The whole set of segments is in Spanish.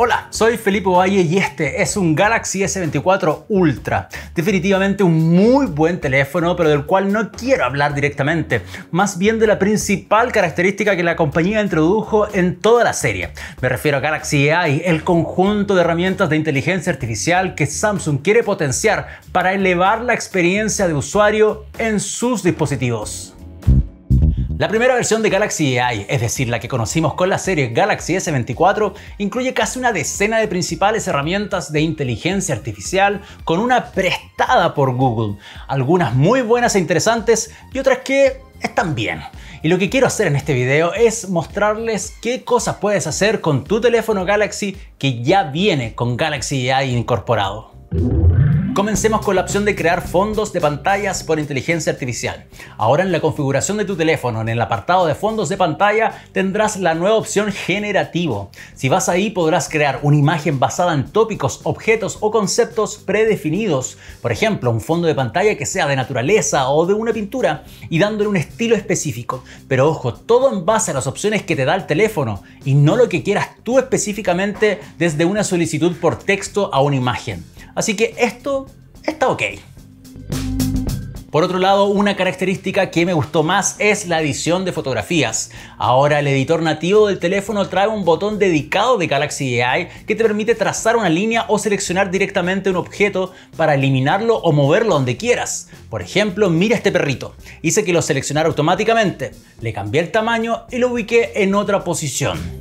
Hola, soy Felipe Valle y este es un Galaxy S24 Ultra. Definitivamente un muy buen teléfono, pero del cual no quiero hablar directamente, más bien de la principal característica que la compañía introdujo en toda la serie. Me refiero a Galaxy AI, el conjunto de herramientas de inteligencia artificial que Samsung quiere potenciar para elevar la experiencia de usuario en sus dispositivos. La primera versión de Galaxy AI, es decir, la que conocimos con la serie Galaxy S24, incluye casi una decena de principales herramientas de inteligencia artificial con una prestada por Google, algunas muy buenas e interesantes y otras que están bien. Y lo que quiero hacer en este video es mostrarles qué cosas puedes hacer con tu teléfono Galaxy que ya viene con Galaxy AI incorporado. Comencemos con la opción de crear fondos de pantallas por inteligencia artificial. Ahora en la configuración de tu teléfono, en el apartado de fondos de pantalla, tendrás la nueva opción generativo. Si vas ahí podrás crear una imagen basada en tópicos, objetos o conceptos predefinidos. Por ejemplo, un fondo de pantalla que sea de naturaleza o de una pintura y dándole un estilo específico. Pero ojo, todo en base a las opciones que te da el teléfono y no lo que quieras tú específicamente desde una solicitud por texto a una imagen. Así que esto está ok. Por otro lado, una característica que me gustó más es la edición de fotografías. Ahora el editor nativo del teléfono trae un botón dedicado de Galaxy AI que te permite trazar una línea o seleccionar directamente un objeto para eliminarlo o moverlo donde quieras. Por ejemplo, mira este perrito. Hice que lo seleccionara automáticamente, le cambié el tamaño y lo ubiqué en otra posición.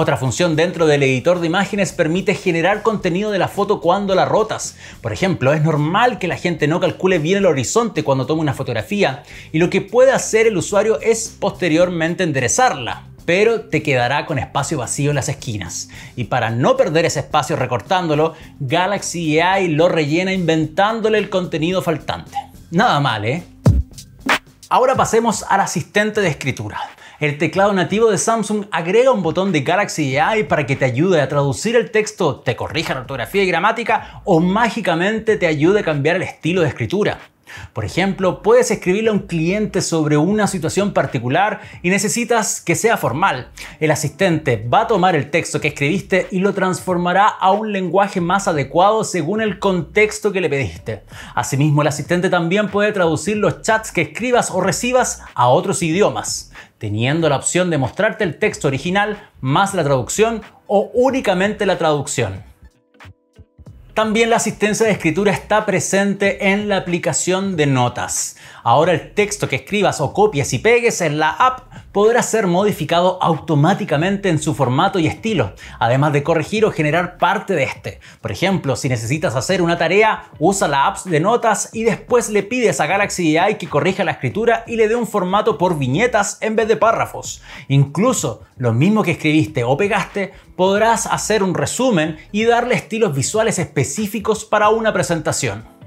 Otra función dentro del editor de imágenes permite generar contenido de la foto cuando la rotas. Por ejemplo, es normal que la gente no calcule bien el horizonte cuando toma una fotografía y lo que puede hacer el usuario es posteriormente enderezarla pero te quedará con espacio vacío en las esquinas. Y para no perder ese espacio recortándolo, Galaxy AI lo rellena inventándole el contenido faltante. Nada mal, ¿eh? Ahora pasemos al asistente de escritura. El teclado nativo de Samsung agrega un botón de Galaxy AI para que te ayude a traducir el texto, te corrija la ortografía y gramática o mágicamente te ayude a cambiar el estilo de escritura. Por ejemplo, puedes escribirle a un cliente sobre una situación particular y necesitas que sea formal. El asistente va a tomar el texto que escribiste y lo transformará a un lenguaje más adecuado según el contexto que le pediste. Asimismo, el asistente también puede traducir los chats que escribas o recibas a otros idiomas, teniendo la opción de mostrarte el texto original más la traducción o únicamente la traducción. También la asistencia de escritura está presente en la aplicación de notas. Ahora el texto que escribas o copias y pegues en la app podrá ser modificado automáticamente en su formato y estilo, además de corregir o generar parte de este. Por ejemplo, si necesitas hacer una tarea, usa la app de notas y después le pides a Galaxy AI que corrija la escritura y le dé un formato por viñetas en vez de párrafos. Incluso lo mismo que escribiste o pegaste, podrás hacer un resumen y darle estilos visuales específicos para una presentación.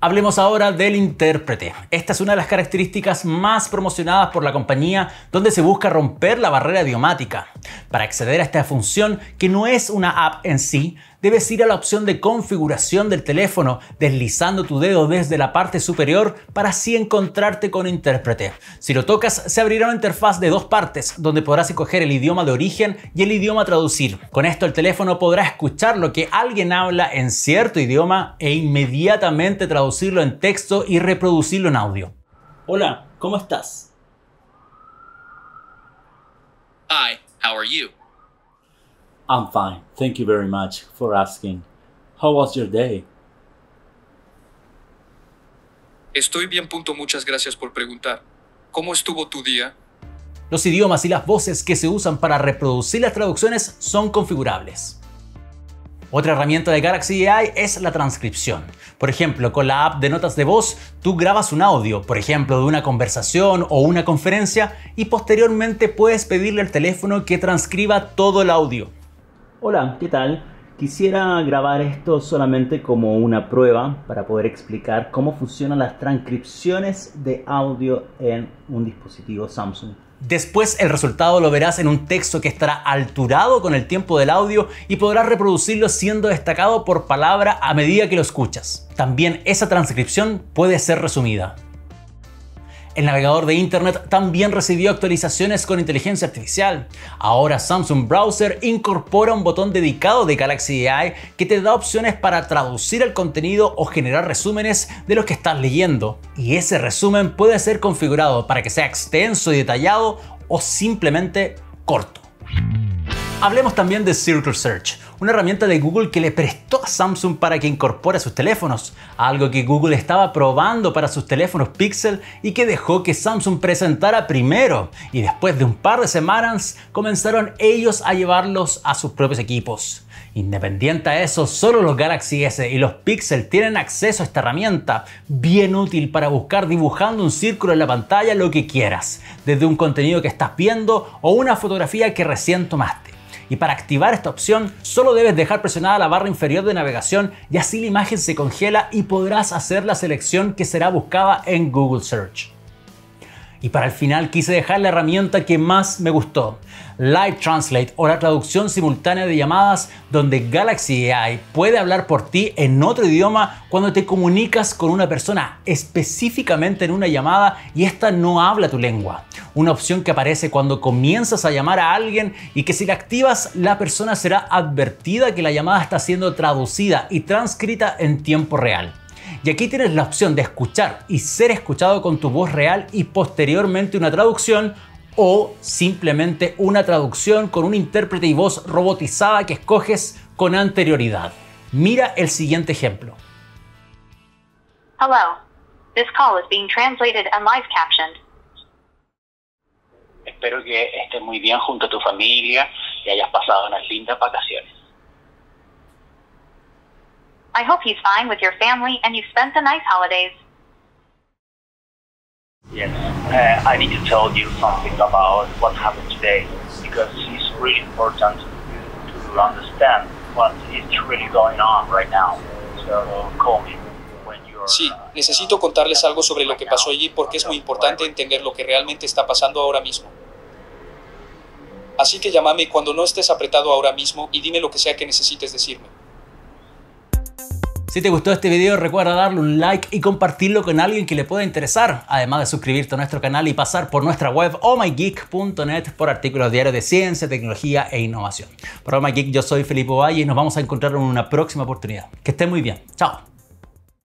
Hablemos ahora del intérprete. Esta es una de las características más promocionadas por la compañía donde se busca romper la barrera idiomática. Para acceder a esta función, que no es una app en sí, debes ir a la opción de configuración del teléfono, deslizando tu dedo desde la parte superior para así encontrarte con intérprete. Si lo tocas, se abrirá una interfaz de dos partes, donde podrás escoger el idioma de origen y el idioma a traducir. Con esto el teléfono podrá escuchar lo que alguien habla en cierto idioma e inmediatamente traducirlo en texto y reproducirlo en audio. Hola, ¿cómo estás? Hi, how are you? much for asking. your day? Estoy bien. Punto. Muchas gracias por preguntar. ¿Cómo estuvo tu día? Los idiomas y las voces que se usan para reproducir las traducciones son configurables. Otra herramienta de Galaxy AI es la transcripción. Por ejemplo, con la app de notas de voz, tú grabas un audio, por ejemplo, de una conversación o una conferencia, y posteriormente puedes pedirle al teléfono que transcriba todo el audio. Hola, ¿qué tal? Quisiera grabar esto solamente como una prueba para poder explicar cómo funcionan las transcripciones de audio en un dispositivo Samsung. Después el resultado lo verás en un texto que estará alturado con el tiempo del audio y podrás reproducirlo siendo destacado por palabra a medida que lo escuchas. También esa transcripción puede ser resumida. El navegador de Internet también recibió actualizaciones con inteligencia artificial. Ahora Samsung Browser incorpora un botón dedicado de Galaxy AI que te da opciones para traducir el contenido o generar resúmenes de los que estás leyendo. Y ese resumen puede ser configurado para que sea extenso y detallado o simplemente corto. Hablemos también de Circle Search, una herramienta de Google que le prestó a Samsung para que incorpore a sus teléfonos, algo que Google estaba probando para sus teléfonos Pixel y que dejó que Samsung presentara primero, y después de un par de semanas comenzaron ellos a llevarlos a sus propios equipos. Independiente a eso, solo los Galaxy S y los Pixel tienen acceso a esta herramienta, bien útil para buscar dibujando un círculo en la pantalla lo que quieras, desde un contenido que estás viendo o una fotografía que recién tomaste. Y para activar esta opción, solo debes dejar presionada la barra inferior de navegación y así la imagen se congela y podrás hacer la selección que será buscada en Google Search. Y para el final quise dejar la herramienta que más me gustó, Live Translate o la traducción simultánea de llamadas donde Galaxy AI puede hablar por ti en otro idioma cuando te comunicas con una persona específicamente en una llamada y esta no habla tu lengua una opción que aparece cuando comienzas a llamar a alguien y que si la activas la persona será advertida que la llamada está siendo traducida y transcrita en tiempo real. Y aquí tienes la opción de escuchar y ser escuchado con tu voz real y posteriormente una traducción o simplemente una traducción con un intérprete y voz robotizada que escoges con anterioridad. Mira el siguiente ejemplo. Hello. This call is being translated and live captioned espero que esté muy bien junto a tu familia y hayas pasado unas lindas vacaciones. I hope he's fine with your family and you spent the nice holidays. Yes, uh, I need to tell you something about what happened today because it's really important to understand what is really going on right now. So call me. Sí, uh, necesito contarles algo sobre lo que pasó allí porque es muy importante entender lo que realmente está pasando ahora mismo. Así que llámame cuando no estés apretado ahora mismo y dime lo que sea que necesites decirme. Si te gustó este video recuerda darle un like y compartirlo con alguien que le pueda interesar, además de suscribirte a nuestro canal y pasar por nuestra web omygeek.net por artículos diarios de ciencia, tecnología e innovación. Por OhMyGeek yo soy Felipe Valle y nos vamos a encontrar en una próxima oportunidad. Que estén muy bien. Chao.